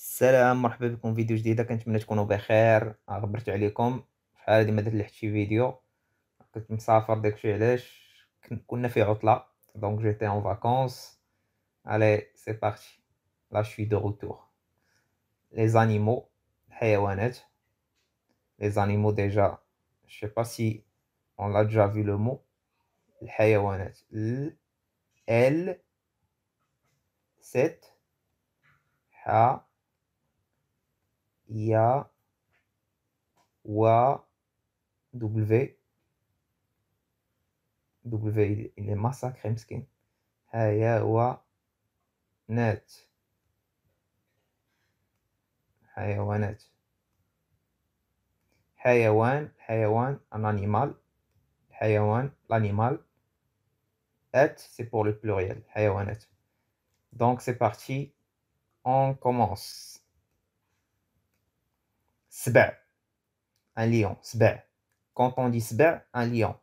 Salut, mon ami, avec vidéo, je que vous vous Je Donc, j'étais en vacances. Allez, c'est parti. Là, je suis de retour. Les animaux. Les animaux, déjà. Je ne sais pas si on a déjà vu le mot. Les animaux. L. C. Ha. Ya, Wa, W. W, il est massacre, Hemskin. Haya, Wa, Net. Hayawan, W, un animal حيوان l'animal et c'est pour le pluriel net. donc c'est parti on commence un lion quand on dit un lion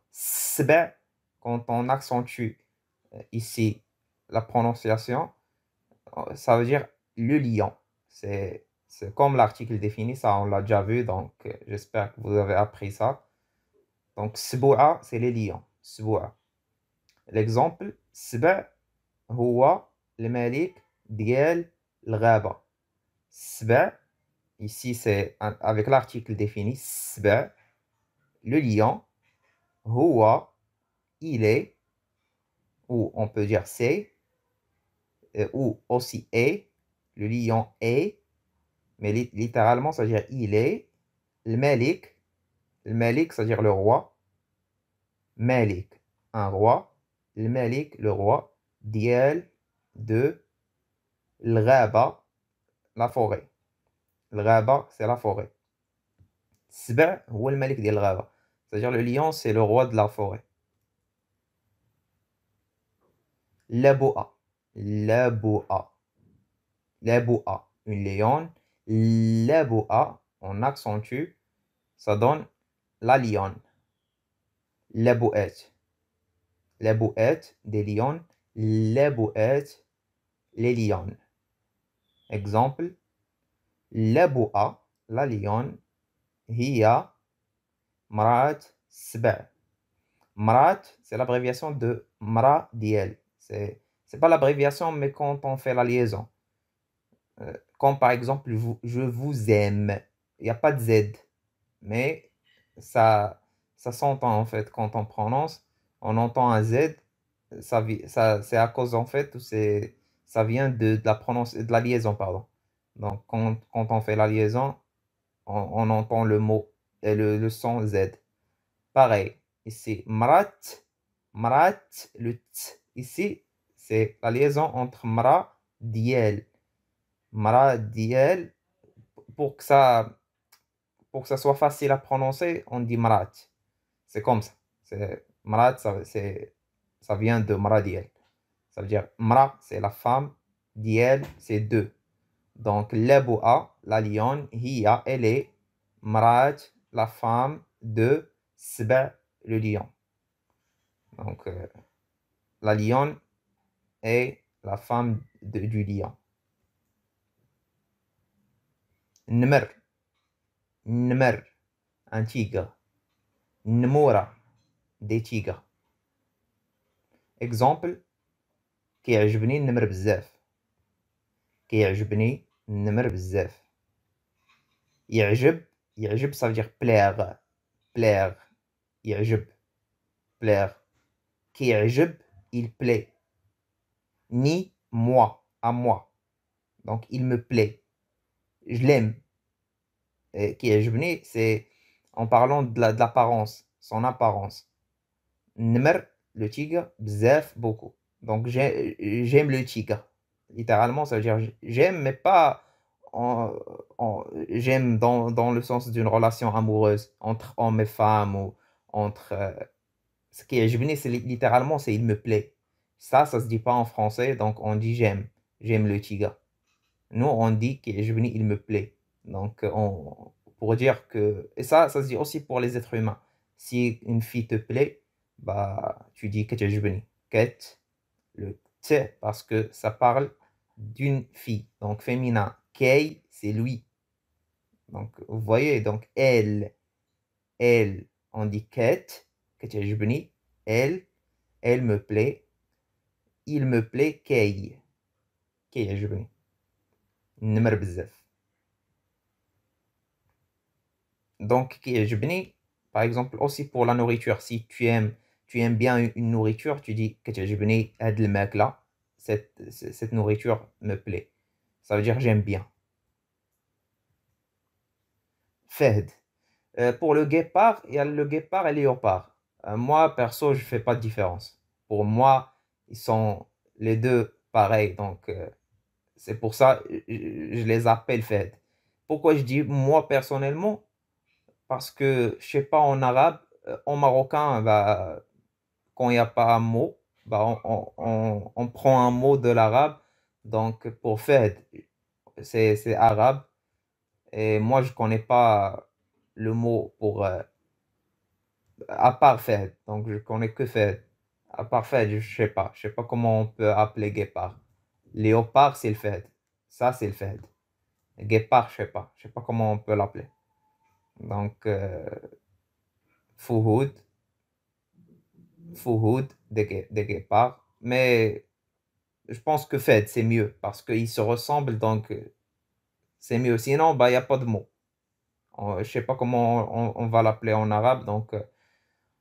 quand on accentue euh, ici la prononciation euh, ça veut dire le lion c'est comme l'article définit ça on l'a déjà vu donc euh, j'espère que vous avez appris ça donc سبوعة c'est les lions l'exemple c'est le الملك ديال الغابة سبع Ici, c'est avec l'article défini, le lion, huwa, il est, ou on peut dire c'est, euh, ou aussi est, le lion est, mais littéralement, ça veut dire il est, le malik, le malik, c'est-à-dire le roi, malik, un roi, le malik, le roi, diel, de, l'raba, la forêt. Le rêveur, c'est la forêt. Sibé, c'est-à-dire le lion, c'est le roi de la forêt. Le boa, le boa, le boa, une lionne, le boa, en accentue, ça donne la lionne. le boa, les boa, des lions, les boa, les lions. Exemple. لبؤة la lionne, hiya, mraat, sbe, Mraat, c'est l'abréviation de mra diel c'est c'est pas l'abréviation mais quand on fait la liaison euh, comme par exemple je vous aime il n'y a pas de z mais ça s'entend en fait quand on prononce on entend un z ça, c'est à cause en fait ça vient de, la de la liaison pardon donc, quand, on fait la liaison, on, entend le mot et le, son Z. Pareil, ici, mrat, mrat, le t. Ici, c'est la liaison entre mra, diel. Mra, diel, pour que ça, pour que ça soit facile à prononcer, on dit mrat. C'est comme ça. Mrat, ça, ça vient de mra, diel. Ça veut dire mra, c'est la femme, diel, c'est deux. Donc, l'éboua, la lionne, hiya, elle est, Mraj, la femme de Sba, le lion. Donc, euh, la lionne est la femme du lion. Nmer, nmer, un tigre. Nmora, des tigres. Exemple, qui a joué, nmer كيعجبني النمر بزاف يعجب يعجب plaire. Plaire. بلاغ يعجب بلاغ كيعجب il plaît ni moi à moi donc il me plaît je l'aime Qui كيعجبني c'est en parlant de l'apparence son apparence n'mer le tigre b'zef, beaucoup donc j'aime le tigre littéralement, ça veut dire j'aime, mais pas en, en, j'aime dans, dans, le sens d'une relation amoureuse entre hommes et femmes ou entre. Euh, ce qui est juvénile, c'est littéralement, c'est il me plaît. Ça, ça se dit pas en français, donc on dit j'aime. J'aime le tigre. Nous, on dit que juvénile, il me plaît. Donc, euh, on, pour dire que. Et ça, ça se dit aussi pour les êtres humains. Si une fille te plaît, bah, tu dis que tu es juvénile. qu'est le parce que ça parle d'une fille. Donc féminin. Kei, c'est lui. Donc vous voyez, donc elle, elle, on dit elle, elle me plaît, il me plaît, kei, ketejbni. نمر بزاف donc par exemple aussi pour la nourriture si tu aimes tu aimes bien une nourriture, tu dis que tu as le mec là, cette, nourriture me plaît. Ça veut dire j'aime bien. Fed. Euh, pour le guépard, il y a le guépard et le léopard. Euh, moi, perso, je ne fais pas de différence. Pour moi, ils sont les deux pareils. Donc, euh, c'est pour ça que je les appelle Fed. Pourquoi je dis moi personnellement Parce que, je sais pas, en arabe, en marocain, va quand il n'y a pas un mot, bah on, on, on, prend un mot de l'arabe. Donc, pour faire c'est arabe. Et moi, je ne connais pas le mot pour. Euh, à part Donc, je connais que Fed. À part Fed, je ne sais pas. Je ne sais pas comment on peut appeler guépard. Léopard, c'est le fait. Ça, c'est le fait. Guépard, je ne sais pas. Je ne sais pas comment on peut l'appeler. Donc, euh, Fouhoud, Fouhoud de, de mais je pense que Fed, c'est mieux, parce qu'ils se ressemblent, donc euh, c'est mieux. Sinon, bah, il n'y a pas de mot. je ne sais pas comment on, va l'appeler en arabe, donc euh,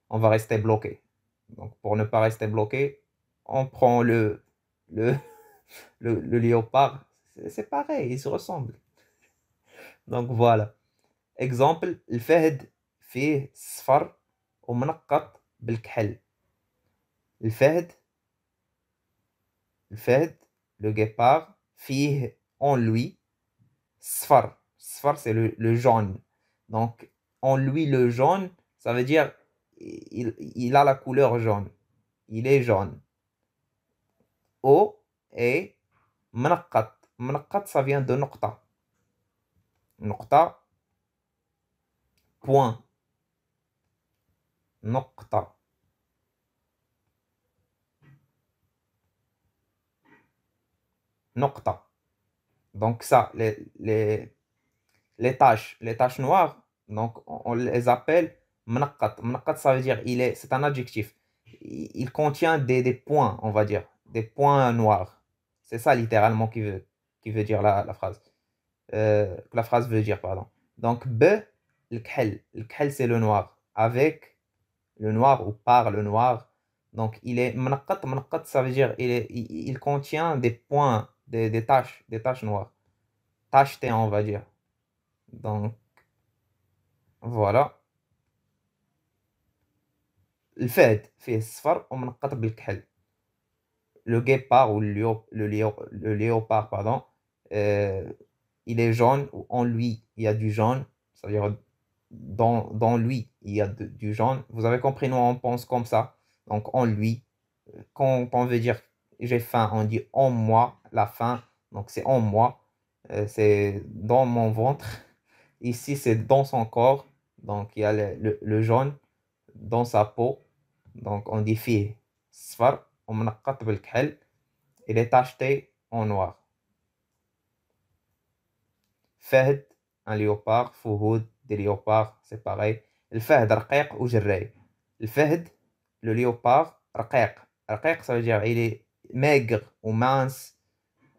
on va rester bloqué. Donc pour ne pas rester bloqué, on prend le, le, le, léopard. C'est pareil, ils se ressemblent. Donc voilà. Exemple, le fahd فيه الصفر bel بالكحل le fait, le fait, le guépard, fille en lui, sfar. Sfar, c'est le, jaune. Donc, en lui, le jaune, ça veut dire il, a la couleur jaune. Il est jaune. O et mnakat, mnakat ça vient de nokta. Nokta, point. Nokta. Donc ça, les, les, taches, les taches noires, donc on, les appelle Mnakat. Mnakat, ça veut dire, il est, c'est un adjectif. Il, contient des, des, points, on va dire, des points noirs. C'est ça littéralement qui veut, qui veut dire la, la phrase. Euh, la phrase veut dire, pardon. Donc, B, le khel. Le khel, c'est le noir. Avec le noir ou par le noir. Donc, il est mnakat. Mnakat, ça veut dire il, il, il, contient des points des, tâches, taches, des taches noires. Taches on va dire. Donc, voilà. le fait ومنقط بالكحل le guépard ou le, léopard, pardon, euh, il est jaune, ou en lui, il y a du jaune, c'est-à-dire dans, lui, il y a du jaune. Vous avez compris, nous, on pense comme ça. Donc, en lui, euh, quand on veut dire j'ai faim. On dit en moi, la faim. Donc c'est en moi. Euh, c'est dans mon ventre. Ici, c'est dans son corps. Donc il y a le, le, jaune dans sa peau. Donc on dit fille. Sfar, il est tacheté en noir. Fahd, un léopard. Fouhoud, des léopards, c'est pareil. Le fahd, le ou Le fahd, le léopard, ça veut dire il est maigre ou mince,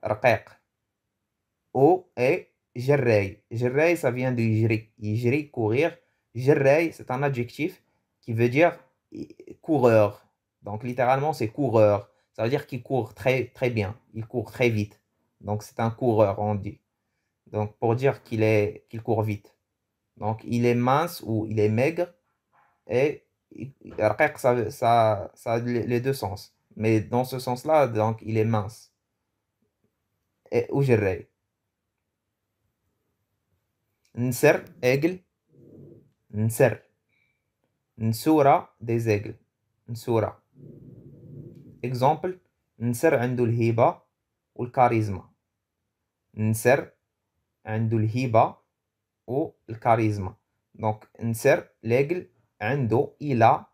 rqaq ou et jirrei. Jirrei, ça vient de yjri. courir. Jirrei, c'est un adjectif qui veut dire coureur. Donc littéralement, c'est coureur. Ça veut dire qu'il court très, très bien. Il court très vite. Donc c'est un coureur, on dit. Donc pour dire qu'il est qu'il court vite. Donc il est mince ou il est maigre. Et ça, ça, ça a les deux sens. Mais dans ce sens-là, donc, il est mince. Et où Nser, aigle. Nser. Nsura, des aigles. Nsura. Exemple. Nser ou le charisme. Nser ou le charisme. Donc, Nser, l'aigle, ando, il a,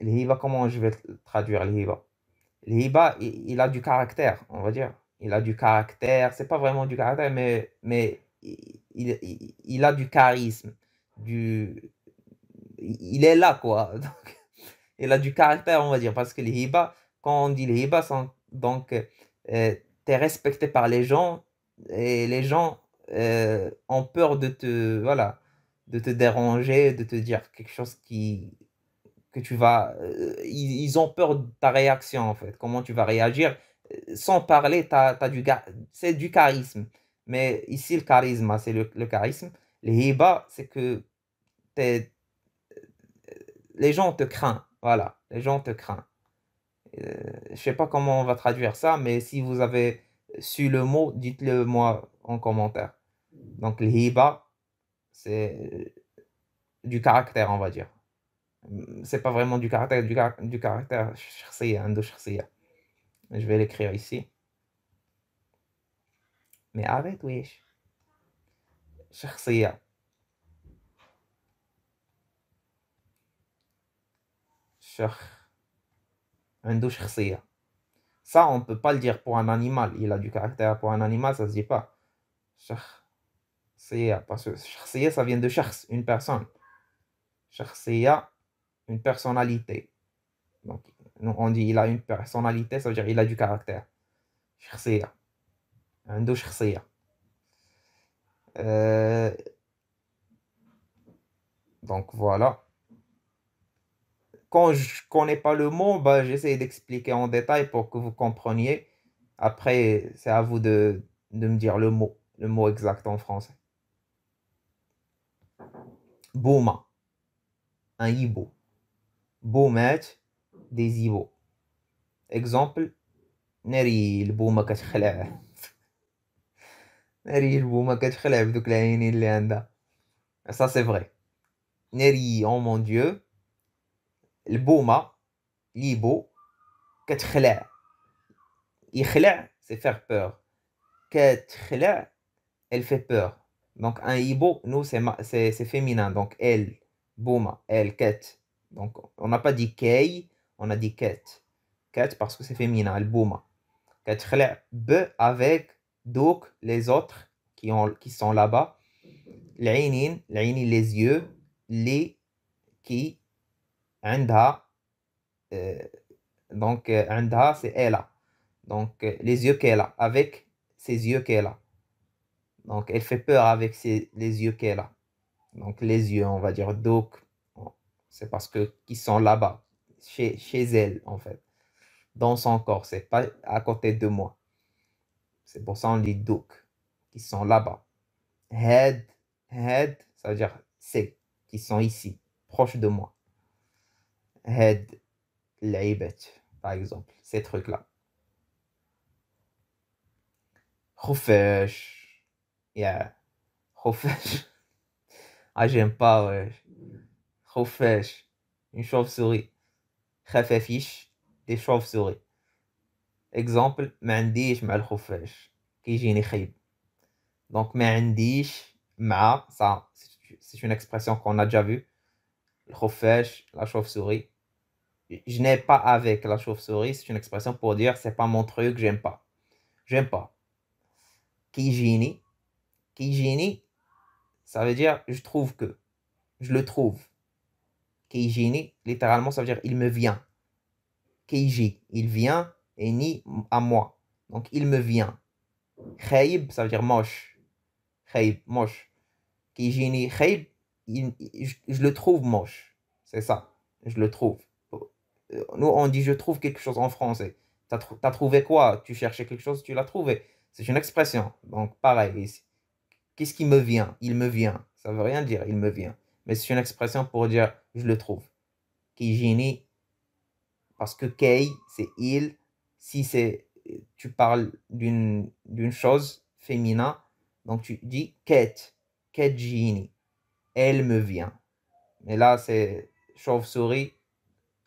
l'hiba, comment je vais traduire hiba Le hiba, il a du caractère, on va dire. Il a du caractère, c'est pas vraiment du caractère, mais, mais il, il, a du charisme, du... il est là, quoi. il a du caractère, on va dire, parce que les hiba, quand on dit les hiba, donc, euh, tu es respecté par les gens et les gens euh, ont peur de te, voilà, de te déranger, de te dire quelque chose qui que tu vas... Euh, ils, ont peur de ta réaction, en fait, comment tu vas réagir. Euh, sans parler, du, c'est du charisme. Mais ici, le charisme, hein, c'est le, charisme. Les hiba, c'est que euh, les gens te craignent. Voilà, les gens te craignent. je sais pas comment on va traduire ça, mais si vous avez su le mot, dites-le moi en commentaire. Donc, hiba, c'est du caractère, on va dire c'est pas vraiment du caractère, du, du caractère indo-shakhsiya. Je vais l'écrire ici. Mais arrête, oui. chersia Indo-shakhsiya. Ça, on ne peut pas le dire pour un animal. Il a du caractère. Pour un animal, ça se dit pas. Shakhsiya. Parce que shakhsiya, ça vient de chers, une personne. Shakhsiya une personnalité. Donc, on dit il a une personnalité, ça veut dire il a du caractère. Chersia. Un euh, donc voilà quand je connais pas le mot bah, j'essaie d'expliquer en détail pour que vous compreniez après c'est à vous de, de me dire le mot le mot exact en français Bouma un hibou Boumèche des hiboux. Exemple, Neri, le Neri, le Ça, c'est vrai. Neri, oh mon dieu. Le l'ibo, c'est faire peur. elle fait peur. Donc un ibo, nous, c'est féminin. Donc elle, boum elle, quête donc, on n'a pas dit kay, on a dit ket. Ket parce que c'est féminin, elle bouma. Ket b avec donc les autres qui, ont, qui sont là-bas. L'inin, les yeux, les qui, anda, euh, donc anda euh, c'est elle Donc euh, les yeux qu'elle a, avec ses yeux qu'elle a. Donc elle fait peur avec ses, les yeux qu'elle a. Donc les yeux, on va dire, donc c'est parce que qu'ils sont là-bas, chez, elle, en fait, dans son corps. C'est pas à côté de moi. C'est pour ça on dit qui sont là-bas. Head, head, ça veut dire c'est, qui sont ici, Proche de moi. Head, l'aibet, par exemple, ces trucs-là. Khofesh, yeah, khofesh. Ah, j'aime pas, ouais. Khofesh, une chauve-souris. Khafafish, des chauves-souris. Exemple, Donc me'ndish, ça c'est une expression qu'on a déjà vue. la chauve-souris. Je n'ai pas avec la chauve-souris, c'est une expression pour dire c'est pas mon truc, j'aime pas. J'aime pas. Kijini. Kijini, ça veut dire je trouve que. Je le trouve. Kijini littéralement, ça veut dire il me vient. Keiji, il vient, et ni à moi. Donc, il me vient. Khaib, ça veut dire moche. Khaib, moche. kijini Khaib, je, le trouve moche. C'est ça, je le trouve. Euh, nous, on dit je trouve quelque chose en français. T'as as trouvé quoi Tu cherchais quelque chose, tu l'as trouvé. C'est une expression. Donc, pareil ici. Qu'est-ce qui me vient Il me vient. Ça veut rien dire, il me vient. Mais c'est une expression pour dire je le trouve, qui Parce que Kay, c'est il. Si c'est tu parles d'une chose féminin, donc tu dis Kate, Kate elle me vient. Mais là, c'est chauve-souris.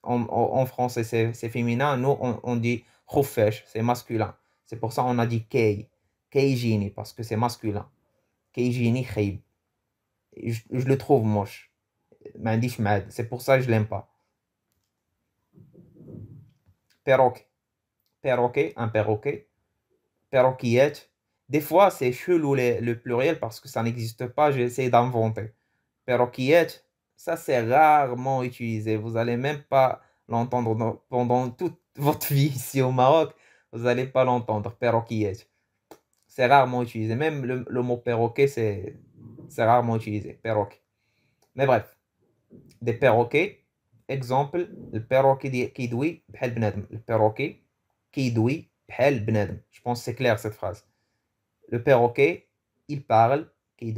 En, en, français, c'est féminin. Nous, on, on dit Khoufesh, c'est masculin. C'est pour ça qu'on a dit Kay, Kay parce que c'est masculin. Kay Gini, je le trouve moche. C'est pour ça que je l'aime pas. Perroquet. Perroquet, un perroquet. Perroquillette. Des fois, c'est chelou le, pluriel parce que ça n'existe pas. J'essaie d'inventer. Perroquillette, ça c'est rarement utilisé. Vous n'allez même pas l'entendre pendant toute votre vie ici au Maroc. Vous n'allez pas l'entendre. Perroquillette. C'est rarement utilisé. Même le, mot perroquet, c'est rarement utilisé. Perroquet. Mais bref des perroquets. Exemple, le perroquet qui douille, bhal b'nedm. Le perroquet qui bhal Je pense que c'est clair cette phrase. Le perroquet, il parle, qui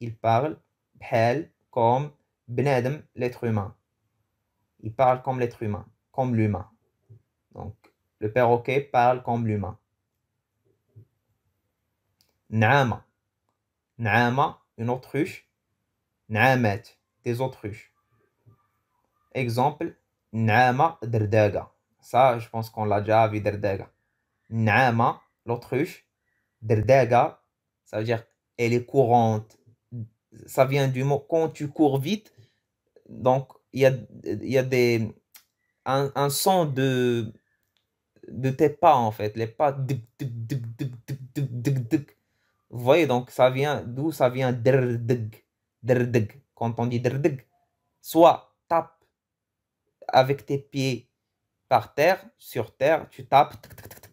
il parle, bhal, comme B'nedm. l'être humain. Il parle comme l'être humain, comme l'humain. Donc, le perroquet parle comme l'humain. Naama. Naama, une autruche. Naamat, des autruches. Exemple, Nama derdega. Ça, je pense qu'on l'a déjà vu, derdega. Nama, l'autruche. Derdega, ça veut dire elle est courante. Ça vient du mot quand tu cours vite. Donc, il y a, y a des, un, son de, de tes pas, en fait. Les pas. Vous voyez, donc, ça vient d'où ça vient. Quand on dit derdeg, soit tape avec tes pieds par terre, sur terre, tu tapes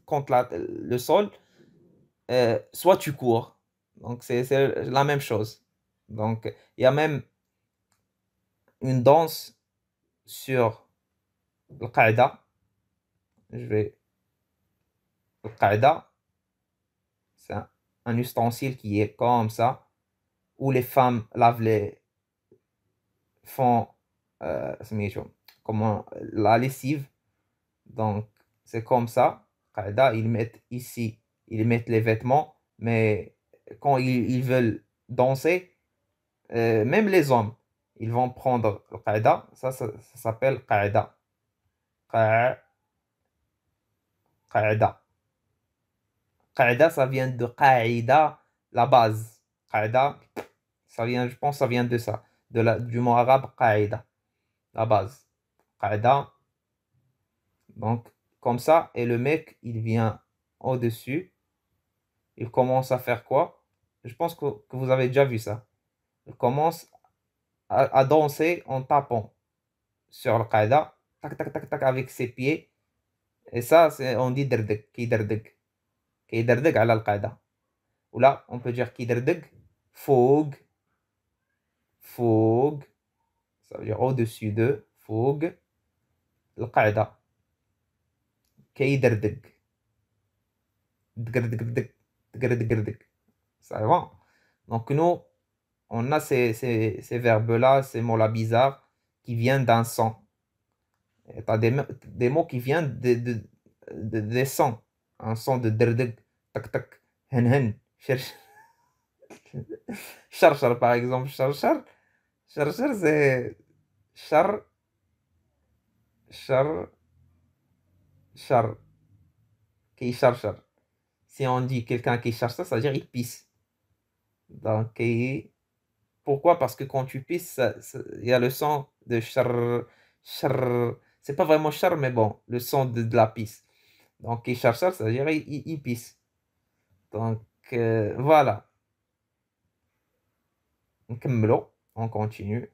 contre le sol, euh, soit tu cours. Donc c'est la même chose. Donc il y a même une danse sur le qaïda. Je vais. Le c'est un, ustensile qui est comme ça, où les femmes lavent les. font. Euh, comment euh, la lessive. Donc, c'est comme ça. Ils mettent ici, ils mettent les vêtements, mais quand ils, veulent danser, euh, même les hommes, ils vont prendre le qaïda. Ça, ça, s'appelle qaïda. Qaïda. ça vient de qaïda, la base. Qaïda, ça vient, je pense, ça vient de ça, de la, du mot arabe qaïda, la base. Qaida. Donc, comme ça, et le mec, il vient au-dessus. Il commence à faire quoi Je pense que, vous avez déjà vu ça. Il commence à, danser en tapant sur le qaida tac, tac, tac, tac, avec ses pieds. Et ça, c'est on dit derdeg, qui derdeg. Qui derdeg à lal Ou là, on peut dire qui derdeg, fog, fog, ça veut dire au-dessus de, fog. القاعدة كيدردق دقردق دق دقردق دق ça va donc nous on a ces, ces, ces verbes là ces mots là bizarres qui viennent d'un son t'as des, des mots qui viennent de, de, de des sons un son de derdeg tac tac hen hen cherche charchar par exemple charchar charchar c'est char char, char, qui char, char. Si on dit quelqu'un qui cherche ça, ça veut dire il pisse. Donc, pourquoi Parce que quand tu pisses, il y a le son de char, char. C'est pas vraiment char, mais bon, le son de, la pisse. Donc, il charge ça, ça veut dire il, il pisse. Donc, euh, voilà. On continue.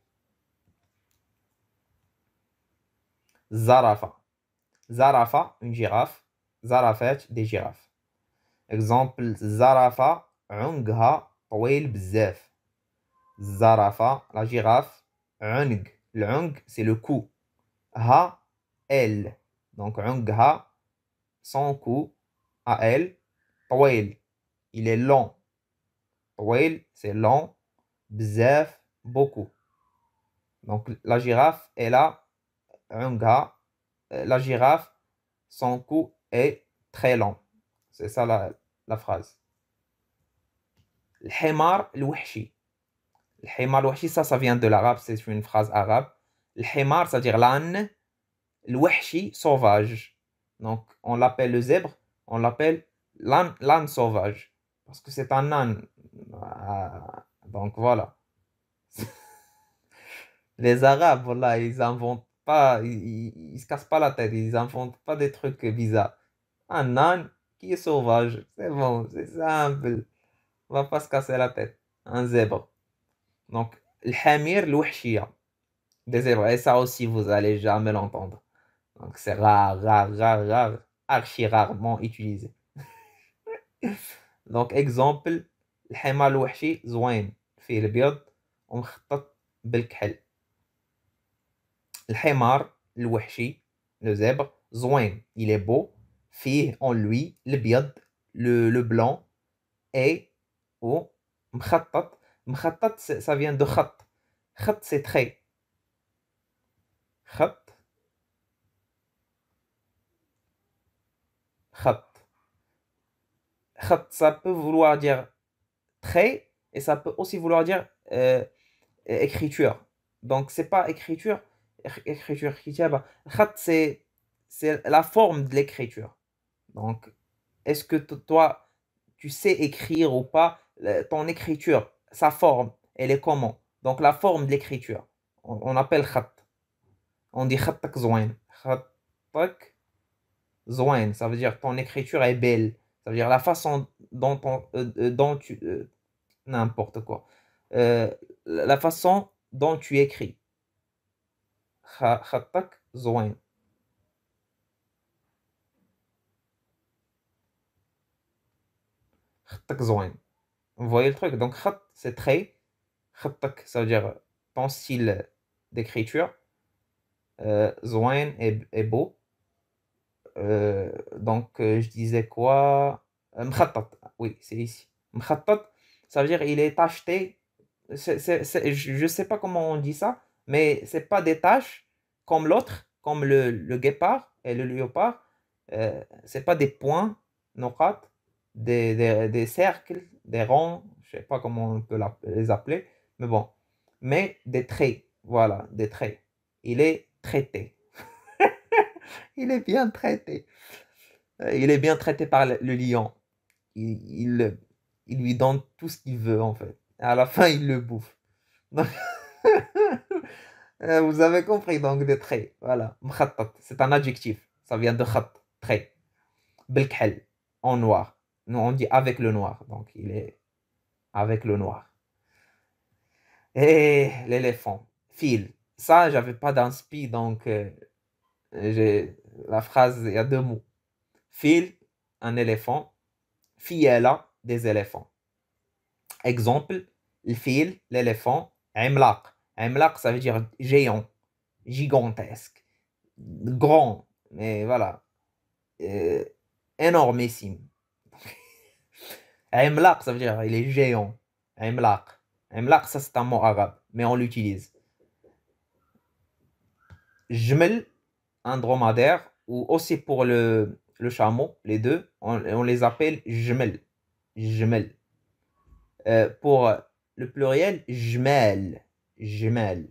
Zarafa. Zarafa, une girafe. Zarafet, des girafes. Exemple, Zarafa, ungha, twil bzef. Zarafa, la girafe. Ung, le c'est le cou. Ha, elle. Donc, ungha, son cou, a elle. twil. il est long. Twil, c'est long. Bzef, beaucoup. Donc, la girafe, elle a gars, euh, la girafe, son cou est très long. C'est ça la, la phrase. L'himar l'ouhshi. le l'ouhshi, ça, ça vient de l'arabe, c'est une phrase arabe. L'himar, ça à dire l'âne. L'ouhshi, sauvage. Donc, on l'appelle le zèbre, on l'appelle l'âne sauvage. Parce que c'est un âne. Ah, donc, voilà. Les Arabes, voilà, ils inventent pas, ils, ils se cassent pas la tête, ils inventent pas des trucs bizarres. Un âne qui est sauvage, c'est bon, c'est simple. On va pas se casser la tête. Un zèbre. Donc, le hamir, l'ouchia. Hein. Des zèbres. Et ça aussi, vous allez jamais l'entendre. Donc, c'est rare, rare, rare, rare, archi rarement utilisé. Donc, exemple, le hama zouin, fait le le le الوحشي le zèbre, zoin, il est beau Fille en lui le le, le blanc et ou oh, m'chattat Mkhattat, ça vient de Khat. Khat, c'est trait Khat. Khat. خط ça peut vouloir dire trait et ça peut aussi vouloir dire euh, écriture donc c'est pas écriture écriture c'est la forme de l'écriture. Donc, est-ce que toi, tu sais écrire ou pas ton écriture, sa forme, elle est comment Donc, la forme de l'écriture, on, appelle khat. On dit khatak zouin. Khatak ça veut dire ton écriture est belle. Ça veut dire la façon dont, euh, euh, tu... Euh, n'importe quoi. la façon dont tu écris vous voyez le truc donc khat c'est très khatak ça veut dire pencil d'écriture euh, est, beau euh, donc euh, je disais quoi euh, mkhatat oui c'est ici مخطط ça veut dire il est acheté c'est c'est je sais pas comment on dit ça mais ce n'est pas des taches comme l'autre, comme le, le, guépard et le léopard. Euh, ce n'est pas des points, des, des, cercles, des ronds, je ne sais pas comment on peut les appeler, mais bon. Mais des traits, voilà, des traits. Il est traité. il est bien traité. Euh, il est bien traité par le lion. Il, il lui donne tout ce qu'il veut, en fait. À la fin, il le bouffe. Donc... Euh, vous avez compris, donc des traits. Voilà, c'est un adjectif. Ça vient de khat, trait. Belkhel, en noir. Nous, on dit avec le noir. Donc, il est avec le noir. Et l'éléphant, fil. Ça, j'avais pas d'inspi, donc euh, j'ai la phrase, il y a deux mots. Fil, un éléphant. là des éléphants. Exemple, le fil, l'éléphant, imlaq. Aimlak, ça veut dire géant, gigantesque, grand, mais voilà, euh, énormissime. ça veut dire il est géant. Aimlak, ça c'est un mot arabe, mais on l'utilise. Jmel, dromadaire, ou aussi pour le, le chameau, les deux, on, les appelle jmel. Jmel. Euh, pour le pluriel, jmel jmel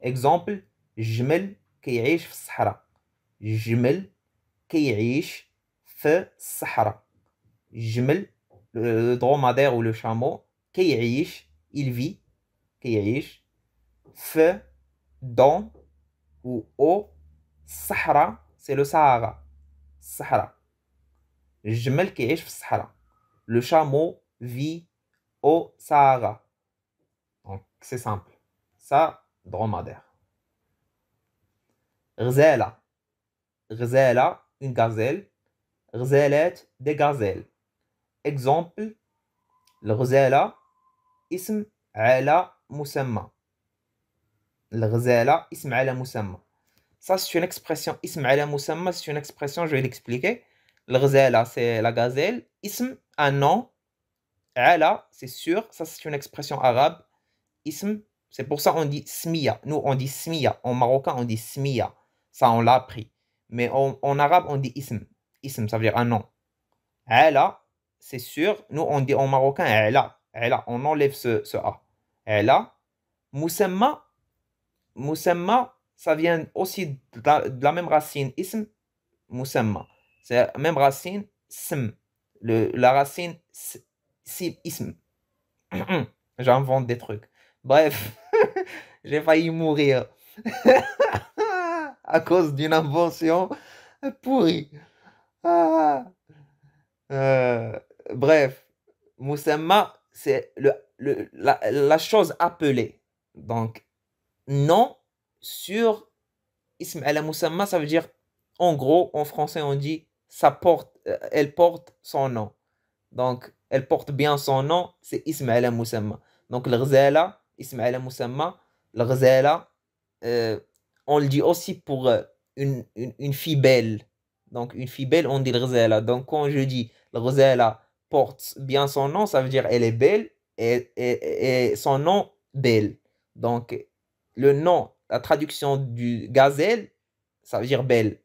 exemple jmel qui vit ich sahara jumel qui vit sahara le dromadaire ou le chameau qui 3 il vit qui dans ou sahara c'est le sahara sahara jmel qui vit sahara le chameau vit au sahara donc c'est simple ça, dromadaire. Rzela. Rzela, une gazelle. Rzelette, des gazelles. Exemple, le rzela, ism ala musamma. Le rzela, ism ala musamma. Ça, c'est une expression. Ism ala musamma, c'est une expression, je vais l'expliquer. Le rzela, c'est la gazelle. Ism, un nom. Ala, c'est sûr. Ça, c'est une expression arabe. Ism, c'est pour ça qu'on dit smia. Nous, on dit smia. En marocain, on dit smia. Ça, on l'a appris. Mais en arabe, on dit ism. Ism, ça veut dire un nom. Ala, c'est sûr. Nous, on dit en marocain ala. Ala, on enlève ce, ce A. Ala. Moussamma. ça vient aussi de la, même racine. Ism, Moussemma. C'est la même racine, sm. Le, la racine, si, ism. J'invente des trucs. Bref. J'ai failli mourir à cause d'une invention pourrie. Ah. Euh, bref, Moussama, c'est le, la, chose appelée. Donc, non sur Ismaël Moussama, ça veut dire, en gros, en français, on dit, ça porte, euh, elle porte son nom. Donc, elle porte bien son nom, c'est Ismaël Moussama. Donc, le Rzela, Ismaël Moussamma, le euh, on le dit aussi pour euh, une, fille belle. Donc, une fille belle, on dit le Donc, quand je dis le porte bien son nom, ça veut dire elle est belle et, et, son nom belle. Donc, le nom, la traduction du gazelle, ça veut dire belle.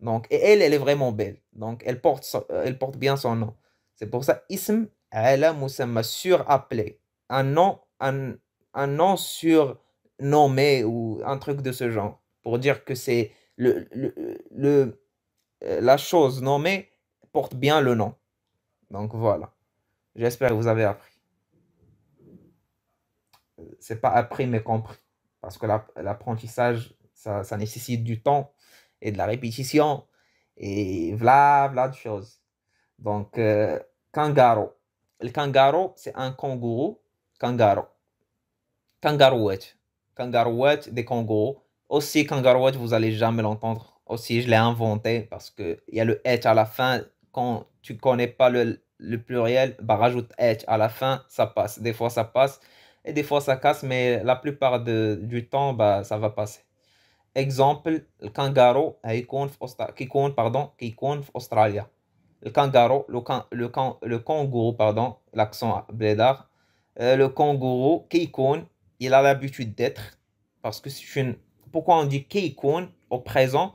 Donc, et elle, elle est vraiment belle. Donc, elle porte, euh, elle porte bien son nom. C'est pour ça, Ism ala sur surappelé. Un nom, un, un nom surnommé ou un truc de ce genre, pour dire que c'est le, euh, la chose nommée porte bien le nom. Donc voilà. J'espère que vous avez appris. Euh, c'est pas appris mais compris. Parce que l'apprentissage, ça, nécessite du temps et de la répétition et voilà, voilà de choses. Donc, euh, kangaro. Le kangaro, c'est un kangourou. Kangaro. Kangarouette. Kangarouette des kangourous. Aussi, Kangarouette, vous allez jamais l'entendre. Aussi, je l'ai inventé parce qu'il y a le H à la fin. Quand tu connais pas le, pluriel, bah, rajoute H à la fin, ça passe. Des fois, ça passe et des fois, ça casse, mais la plupart du temps, bah, ça va passer. Exemple, le kangaroo, kikon, eh, pardon, kikon Australia. Le kangaroo, le, can, le, can, le kangourou, pardon, l'accent blédard. Euh, le kangourou, compte il a l'habitude d'être. Parce que c'est une... Pourquoi on dit icône au présent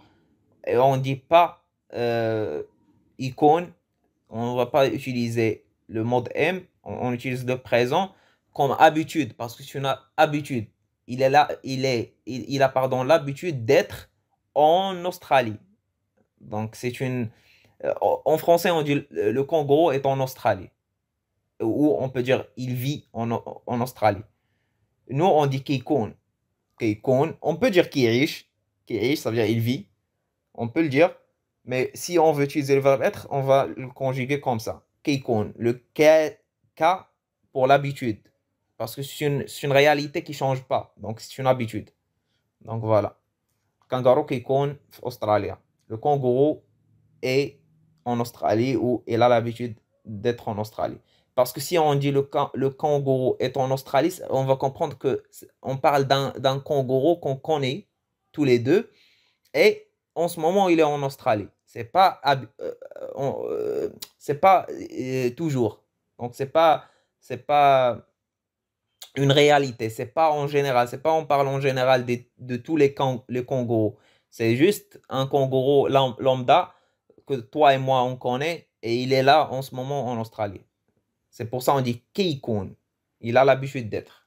et on ne dit pas euh, icône, on ne va pas utiliser le mode M, on, utilise le présent comme habitude parce que c'est une habitude. Il est là, il est, il, il a pardon l'habitude d'être en Australie. Donc c'est une, euh, en français on dit le Congo est en Australie ou on peut dire il vit en, en Australie. Nous, on dit qu'il on peut dire qu'il est riche. ça veut dire il vit. On peut le dire. Mais si on veut utiliser le verbe être, on va le conjuguer comme ça. Kikon », Le K, pour l'habitude. Parce que c'est une, réalité qui ne change pas. Donc, c'est une habitude. Donc, voilà. Kangaroo kikon, Australie. Le kangourou est en Australie ou il a l'habitude d'être en Australie. Parce que si on dit le, le kangourou est en Australie, on va comprendre que on parle d'un kangourou qu'on connaît tous les deux. Et en ce moment, il est en Australie. C'est pas, euh, euh, euh, c'est pas toujours. Donc c'est pas, pas une réalité. Ce n'est pas en général. Ce n'est pas on parle en général de, tous les, les kangourous. C'est juste un kangourou lambda que toi et moi on connaît et il est là en ce moment en Australie. C'est pour ça qu'on dit Keikun. Il a l'habitude d'être.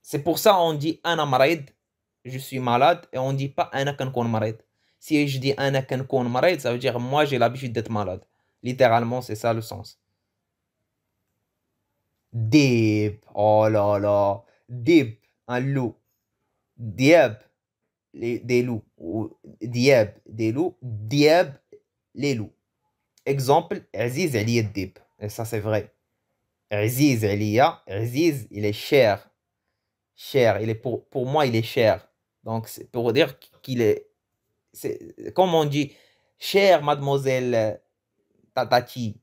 C'est pour ça qu'on dit Ana Je suis malade. Et on ne dit pas Ana kankon Si je dis Ana kankon ça veut dire moi j'ai l'habitude d'être malade. Littéralement, c'est ça le sens. Dib. Oh là là. Dib. Un loup. Dieb. Les, des loups. Dieb. Des loups. Dieb. Les loups. Exemple, Aziz Ali deep. Et ça, c'est vrai. Aziz Aliya, hein. Aziz, il est cher. Cher, il est pour, pour moi, il est cher. Donc, c'est pour dire qu'il est, c'est Comme on dit, Cher, mademoiselle euh, Tatati,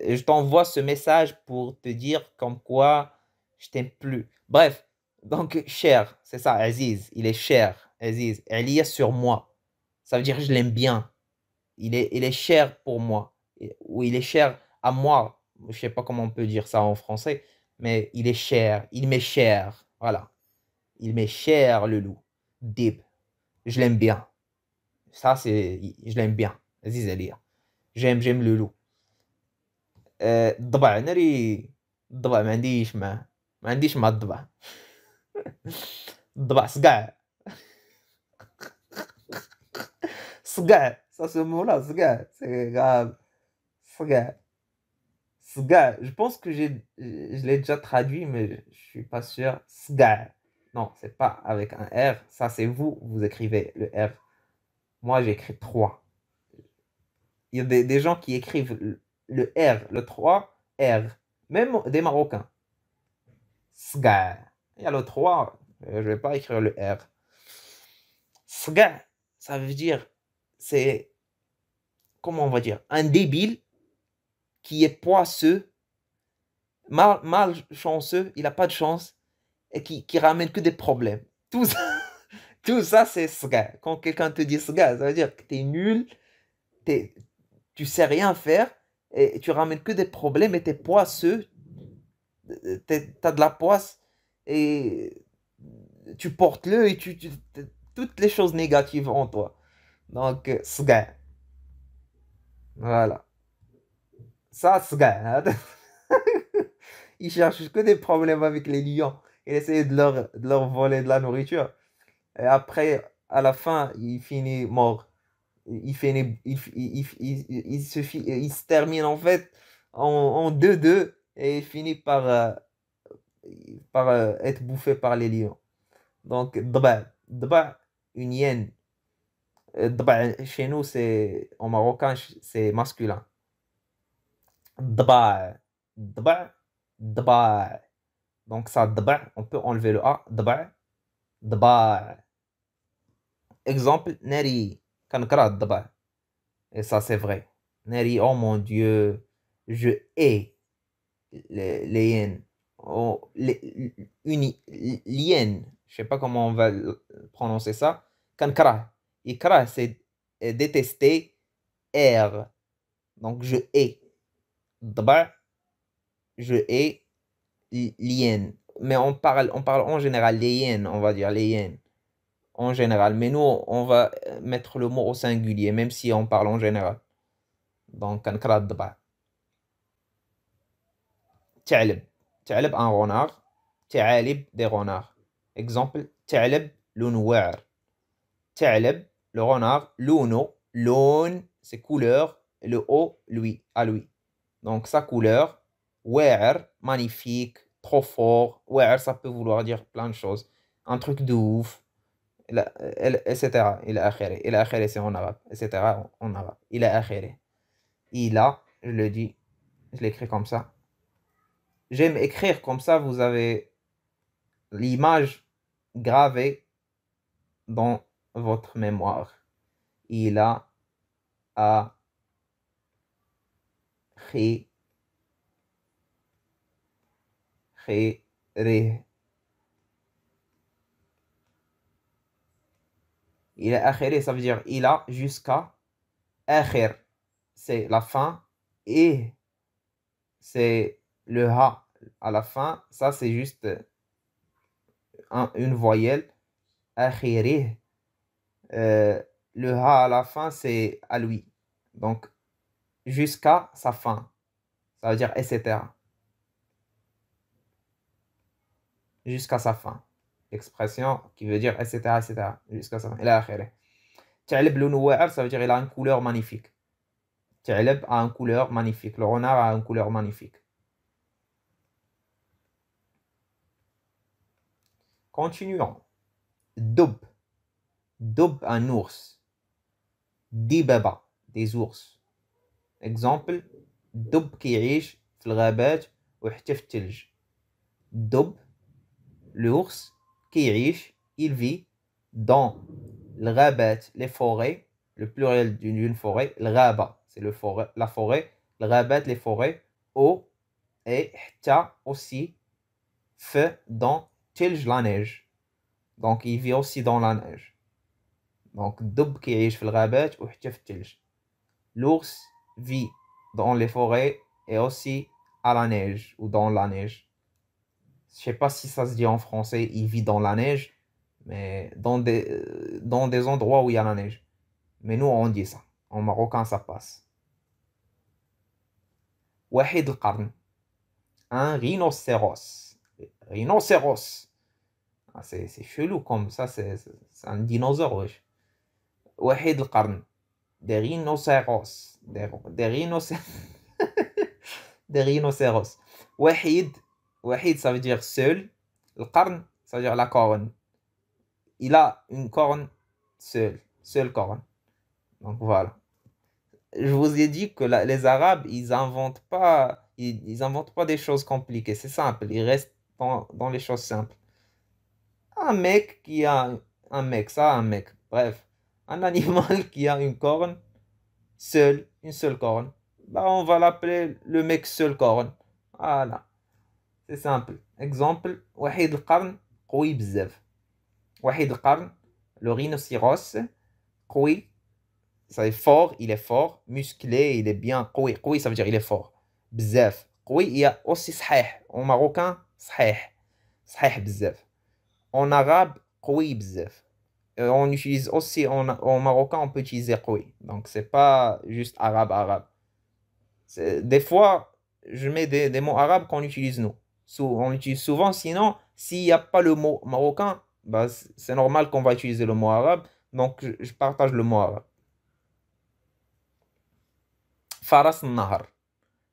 je t'envoie ce message pour te dire comme quoi je t'aime plus. Bref, donc, cher, c'est ça, Aziz, il est cher. Aziz, Aliya sur moi. Ça veut dire que je l'aime bien il est, il est cher pour moi, ou il est cher à moi. Je sais pas comment on peut dire ça en français, mais il est cher, il m'est cher. Voilà. Il m'est cher, le loup. Deep. Je l'aime bien. Ça, c'est. Je l'aime bien. lire J'aime, j'aime le loup. الضبع ناري الضبع ma. dit je ma, dit. Dba, c'est gars. C'est gars ce mot-là, ce gars, c'est grave. Ce gars. Je pense que je l'ai déjà traduit, mais je suis pas sûr. Ce gars. Non, c'est pas avec un R. Ça, c'est vous, vous écrivez le R. Moi, j'écris 3. Il y a des, gens qui écrivent le, R, le 3, R. Même des Marocains. Sga. Il y a le 3. Je vais pas écrire le R. Sga, ça veut dire c'est, comment on va dire, un débile qui est poisseux, mal, mal chanceux, il n'a pas de chance, et qui, qui ramène que des problèmes. Tout ça, tout ça c'est Quand quelqu'un te dit sga, ça veut dire que tu es nul, tu tu sais rien faire, et tu ramènes que des problèmes, et tu es poisseux, tu as de la poisse, et tu portes-le, et tu toutes les choses négatives en toi. Donc, gars Voilà. Ça, ce gars hein. il cherche que des problèmes avec les lions. Il essaie de leur, de leur voler de la nourriture. Et après, à la fin, il finit mort. Il, finit, il, il, il, se, se termine en fait en 2-2 et il finit par, euh, par euh, être bouffé par les lions. Donc, Dba, Dba, une hyène chez nous en marocain c'est masculin donc ça on peut enlever le a exemple Neri. et ça c'est vrai neri oh mon dieu je hais les, les hyènes oh, les, je sais pas comment on va prononcer ça Kankara. Ikra, c'est détester, R. Donc je hais. Dba, je hais l'hyène. Mais on parle, on parle en général lien on va dire les En général. Mais nous, on va euh, mettre le mot au singulier, même si on parle en général. Donc, ankra dba. T'alib. T'alib, un renard T'alib, des renards exemple le noir. T'alib, le renard, l'uno, l'aune, ses couleurs le haut lui, à lui. Donc sa couleur, wear magnifique, trop fort, wear ça peut vouloir dire plein de choses, un truc de ouf, etc. Il a akhiré, il a c'est en arabe, etc. en il a akhiré. Il a, je le dis, je l'écris comme ça. J'aime écrire comme ça, vous avez l'image gravée dans votre mémoire. Il a a ré, Il a akhiré, ça veut dire il a jusqu'à akhir. C'est la fin et c'est le ha à la fin. Ça, c'est juste une voyelle. Akhiré. Euh, le ha à la fin, c'est à lui. Donc, jusqu'à sa fin. Ça veut dire etc. Jusqu'à sa fin. L'expression qui veut dire etc. etc. Jusqu'à sa fin. Il a ça veut dire il a une couleur magnifique. a une couleur magnifique. Le renard a une couleur magnifique. Continuons. Doub. Doub un ours. Dibaba, des ours. Exemple, Dub qui riche, الغابات ou il vit dans l'rebet les forêts le pluriel d'une forêt rabat c'est le forêt la forêt les forêts au et t'a aussi fait dans tilge, la neige donc il vit aussi dans la neige donc الدب كيعيش في الغابات وحتى في الثلج et aussi à la neige ou dans la neige. Je sais pas si ça se dit en français, il vit dans la neige, mais dans des, euh, dans des endroits où il y a la neige. Mais nous, on dit ça. En marocain, ça passe. Un rhinocéros. Rhinocéros. Ah, c'est chelou comme ça, c'est un dinosaure. Wahid القرن des rhinocéros des rhinocéros ça veut dire seul القرن ça veut dire la corne il a une corne seule seule corne donc voilà je vous ai dit que les arabes ils inventent pas ils, inventent pas des choses compliquées c'est simple ils restent dans, dans les choses simples un mec qui a un mec ça un mec bref un animal qui a une corne seule, une seule corne, bah on va l'appeler le mec seule corne. Voilà. C'est simple. Exemple, Wahid al-Qarn, قوي بزاف. Wahid al-Qarn, le rhinocéros, Koui, ça est fort, il est fort, musclé, il est bien, Koui, قوي ça veut dire il est fort. Bzev. Koui, il y a aussi صحيح. En marocain, صحيح. صحيح Bzev. En arabe, Koui Bzev. Euh, on utilise aussi en, en, marocain, on peut utiliser oui Donc, c'est pas juste arabe, arabe. Des fois, je mets des, mots arabes qu'on utilise nous. on utilise souvent, sinon, s'il n'y a pas le mot marocain, bah, c'est normal qu'on va utiliser le mot arabe. Donc, je, je partage le mot arabe. Faras Nahar.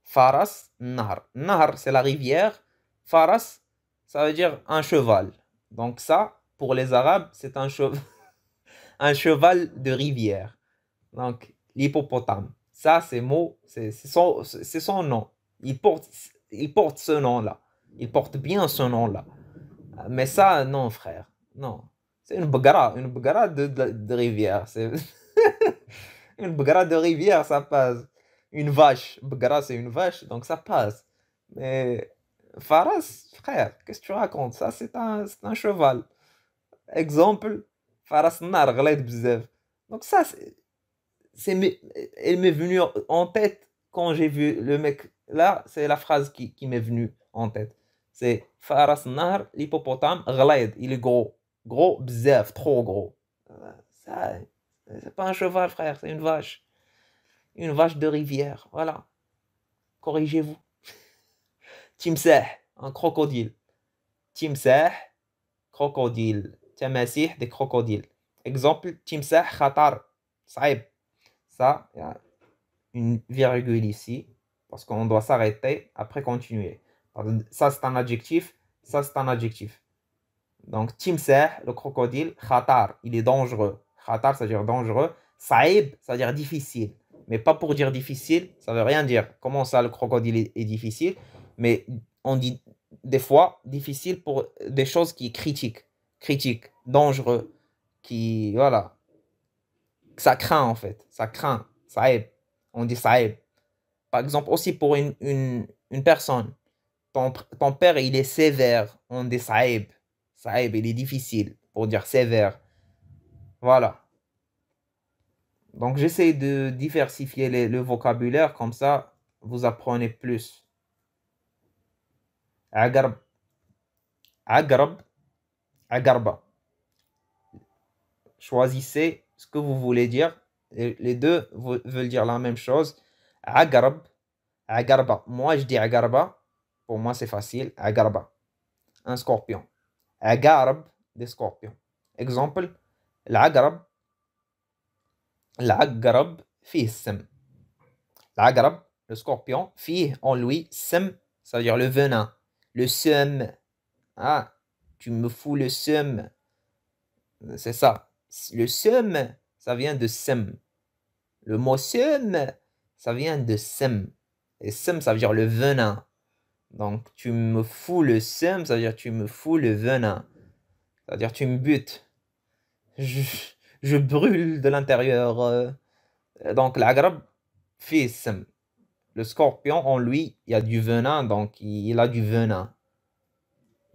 Faras Nahar. Nahar, c'est la rivière. Faras, ça veut dire un cheval. Donc, ça, pour les Arabes, c'est un cheval. un cheval de rivière. Donc, l'hippopotame. Ça, c'est mot, c'est son, nom. Il porte, il porte ce nom-là. Il porte bien ce nom-là. Mais ça, non, frère. Non. C'est une bagara, une bagara de, rivière. C'est une bagara de rivière, ça passe. Une vache, bagara, c'est une vache, donc ça passe. Mais Faras, frère, qu'est-ce que tu racontes Ça, c'est un, un cheval. Exemple, Farasnar Nar, Bzev. Donc ça, c'est, elle m'est venue en tête quand j'ai vu le mec là, c'est la phrase qui, m'est venue en tête. C'est Farasnar, l'hippopotame, Ghlaid, il est gros. Gros, Bzev. trop gros. Ça, c'est pas un cheval, frère, c'est une vache. Une vache de rivière, voilà. Corrigez-vous. Timsah, un crocodile. Timsah, crocodile tamasih des crocodiles. Exemple, timsah khatar, saib. Ça, il une virgule ici, parce qu'on doit s'arrêter, après continuer. Ça, c'est un adjectif, ça, c'est un adjectif. Donc, timsah, le crocodile, khatar, il est dangereux. Khatar, ça veut dire dangereux. Saib, ça veut dire difficile. Mais pas pour dire difficile, ça veut rien dire. Comment ça, le crocodile est difficile Mais on dit des fois difficile pour des choses qui critiquent critique, dangereux, qui, voilà, ça craint en fait, ça craint, ça on dit ça Par exemple, aussi pour une, personne, ton, père, il est sévère, on dit ça aide, ça il est difficile pour dire sévère. Voilà. Donc j'essaie de diversifier le vocabulaire, comme ça, vous apprenez plus. Agarb, agarb. Agarba, Choisissez ce que vous voulez dire. Les deux veulent dire la même chose. Agarb, Agarba. Moi, je dis Agarba. Pour moi, c'est facile. Agarba. Un scorpion. Agarb, des scorpions. Exemple, l'Agarb. L'Agarb, fils sem. L'Agarb, le scorpion, fille en lui, sem, ça veut dire le venin. Le sem. Ah, tu me fous le seum. C'est ça. Le sem, ça vient de sem. Le mot sem, ça vient de sem. Et sem, ça veut dire le venin. Donc, tu me fous le sem ça veut dire tu me fous le venin. Ça veut dire tu me butes. Je, brûle de l'intérieur. Euh, donc, l'agrab fait sem. Le scorpion, en lui, il y a du venin, donc il a du venin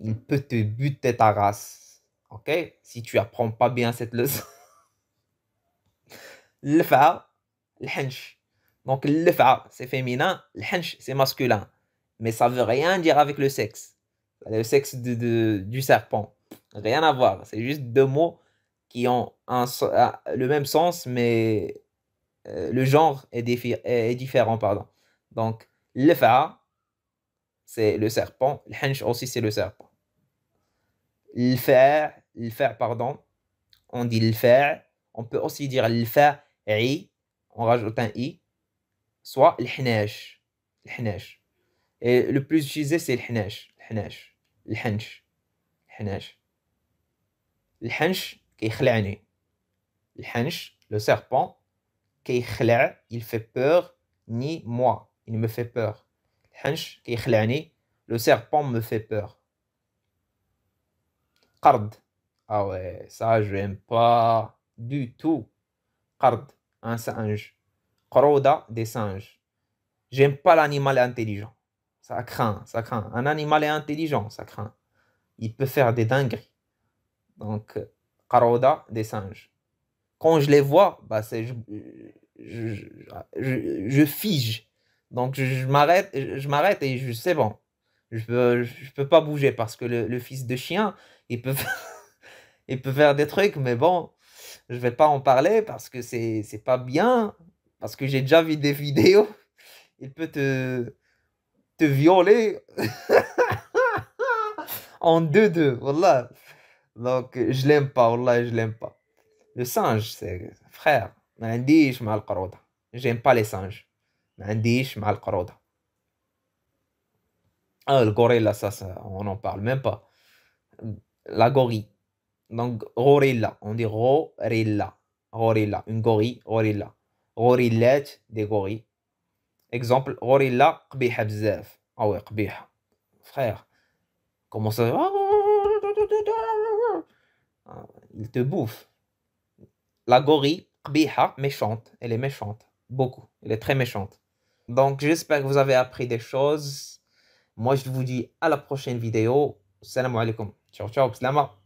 il peut te buter ta race. OK Si tu apprends pas bien cette leçon. Le phare, le hench. Donc le phare, c'est féminin, le hench, c'est masculin. Mais ça veut rien dire avec le sexe. Le sexe de, du serpent. Rien à voir. C'est juste deux mots qui ont euh, le même sens, mais euh, le genre est, différent. Pardon. Donc le phare, c'est le serpent. Le hench aussi, c'est le serpent le faire, pardon. On dit le On peut aussi dire le on rajoute un i. Soit le hnèche. Et le plus utilisé, c'est le hnèche. Le hnèche. Le hnèche, Le le serpent, il fait peur, ni moi, il me fait peur. Le serpent me fait peur. Qard. Ah ouais, ça, je n'aime pas du tout. Card, un singe. croda des singes. J'aime pas l'animal intelligent. Ça craint, ça craint. Un animal est intelligent, ça craint. Il peut faire des dingueries. Donc, caroda des singes. Quand je les vois, bah je, fige. Donc, je, m'arrête, je, m'arrête et je, c'est bon. Je ne peux pas bouger parce que le, fils de chien, il peut, il peut faire des trucs, mais bon, je vais pas en parler parce que c'est, n'est pas bien, parce que j'ai déjà vu des vidéos. Il peut te, te violer en deux-deux, Donc, je l'aime pas, wallah, je l'aime pas. Le singe, c'est frère, j'aime pas les singes. Ah, le gorilla, ça, on n'en parle même pas. La gorille. Donc, gorilla. On dit gorilla. Gorilla. Une gorille, gorilla. Gorillette, des gorilles. Exemple, gorilla, qbiha Ah ouais, qbiha. Frère, comment ça Il te bouffe. La gorille, qbiha, méchante. Elle est méchante. Beaucoup. Elle est très méchante. Donc, j'espère que vous avez appris des choses. Moi, je vous dis à la prochaine vidéo. Salam alaikum. Ciao, ciao.